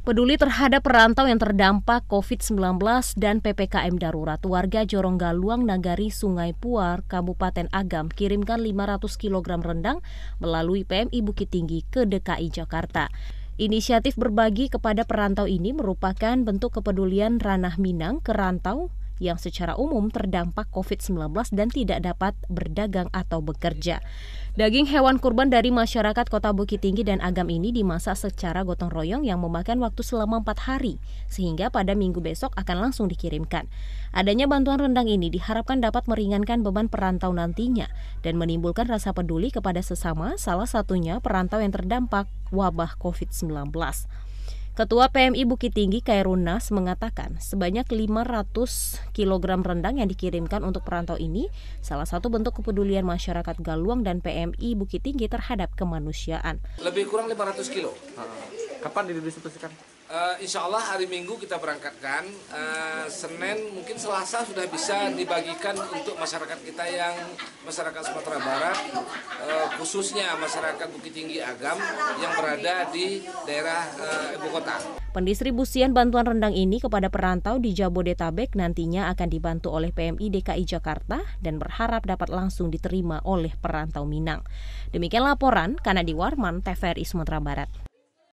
Peduli terhadap perantau yang terdampak COVID-19 dan PPKM darurat, warga Jorong Galuang Nagari Sungai Puar, Kabupaten Agam kirimkan 500 kg rendang melalui PMI Bukit Tinggi ke DKI Jakarta. Inisiatif berbagi kepada perantau ini merupakan bentuk kepedulian ranah Minang ke rantau yang secara umum terdampak COVID-19 dan tidak dapat berdagang atau bekerja. Daging hewan kurban dari masyarakat Kota Bukit Tinggi dan Agam ini dimasak secara gotong royong yang memakan waktu selama empat hari, sehingga pada minggu besok akan langsung dikirimkan. Adanya bantuan rendang ini diharapkan dapat meringankan beban perantau nantinya dan menimbulkan rasa peduli kepada sesama, salah satunya perantau yang terdampak wabah COVID-19. Ketua PMI Bukit Tinggi Kairunas mengatakan sebanyak 500 kg rendang yang dikirimkan untuk perantau ini salah satu bentuk kepedulian masyarakat Galuang dan PMI Bukit Tinggi terhadap kemanusiaan. Lebih kurang 500 kilo. Kapan didistribusikan? uh, eh, insya Allah hari Minggu kita berangkatkan. Uh, Senin mungkin Selasa sudah bisa dibagikan untuk masyarakat kita yang masyarakat Sumatera Barat, uh, khususnya masyarakat Bukit Tinggi Agam yang berada di daerah uh, ibu kota. Pendistribusian bantuan rendang ini kepada perantau di Jabodetabek nantinya akan dibantu oleh PMI DKI Jakarta dan berharap dapat langsung diterima oleh perantau Minang. Demikian laporan Kanadi Warman, TVRI Sumatera Barat.